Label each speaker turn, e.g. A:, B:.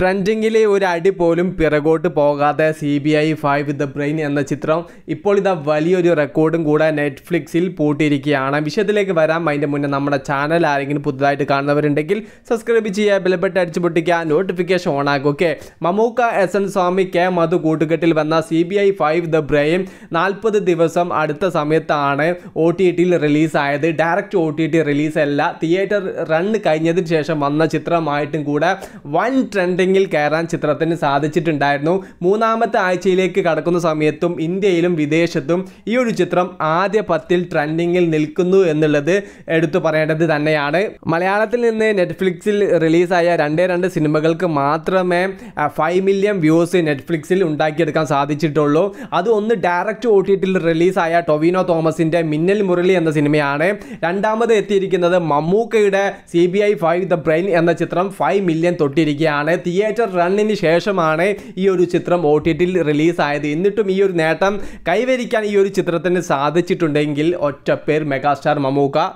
A: ട്രെൻഡിങ്ങിലെ ഒരു അടി പോലും പിറകോട്ട് പോകാതെ C B I five with brain എന്ന ചിത്രം ഇപ്പോൾ ഇതാ വലിയൊരു റെക്കോർഡും കൂടെ നെറ്റ്ഫ്ലിക്സിൽ പൂട്ടിയിരിക്കുകയാണ് വിഷയത്തിലേക്ക് വരാം അതിൻ്റെ മുന്നേ നമ്മുടെ ചാനൽ ആരെങ്കിലും പുതുതായിട്ട് കാണുന്നവരുണ്ടെങ്കിൽ സബ്സ്ക്രൈബ് ചെയ്യുക ബെൽബട്ട് അടിച്ചു പൊട്ടിക്കുക നോട്ടിഫിക്കേഷൻ ഓൺ ആക്കുക okay Mammukka S N Swami K Madhu കൂട്ടുകെട്ടിൽ വന്ന C B I five the brain നാൽപ്പത് ദിവസം അടുത്ത സമയത്താണ് ഒ ടി ടിയിൽ റിലീസായത് direct O T T release അല്ല തിയേറ്റർ റൺ കഴിഞ്ഞതിന് ശേഷം വന്ന ചിത്രമായിട്ടും കൂടെ വൺ ട്രെൻഡിങ് റേറ്റിംഗിൽ കയറാൻ ചിത്രത്തിന് സാധിച്ചിട്ടുണ്ടായിരുന്നു മൂന്നാമത്തെ ആഴ്ചയിലേക്ക് കടക്കുന്ന സമയത്തും ഇന്ത്യയിലും വിദേശത്തും ഈ ഒരു ചിത്രം ആദ്യ പത്തിൽ ട്രെൻഡിങ്ങിൽ നിൽക്കുന്നു എന്നുള്ളത് എടുത്തു പറയേണ്ടത് തന്നെയാണ് മലയാളത്തിൽ നിന്ന് നെറ്റ്ഫ്ലിക്സിൽ റിലീസായ രണ്ടേ രണ്ട് സിനിമകൾക്ക് മാത്രമേ ഫൈവ് മില്യൺ വ്യൂസ് നെറ്റ്ഫ്ലിക്സിൽ ഉണ്ടാക്കിയെടുക്കാൻ സാധിച്ചിട്ടുള്ളൂ അത് ഒന്ന് ഡയറക്റ്റ് ഒ ടി ടിയിൽ റിലീസായ ടൊവിനോ തോമസിൻ്റെ മിന്നൽ മുരളി എന്ന സിനിമയാണ് രണ്ടാമത് എത്തിയിരിക്കുന്നത് മമ്മൂക്കയുടെ C B I five the brain എന്ന ചിത്രം ഫൈവ് മില്യൺ തൊട്ടിരിക്കുകയാണ് തിയേറ്റർ തിയേറ്റർ റണ്ണിന് ശേഷമാണ് ഈ ഒരു ചിത്രം ഒ ടി ടിയിൽ റിലീസായത് എന്നിട്ടും ഈ ഒരു നേട്ടം കൈവരിക്കാൻ ഈ ഒരു ചിത്രത്തിന് സാധിച്ചിട്ടുണ്ടെങ്കിൽ ഒറ്റപ്പേർ മെഗാസ്റ്റാർ മമൂക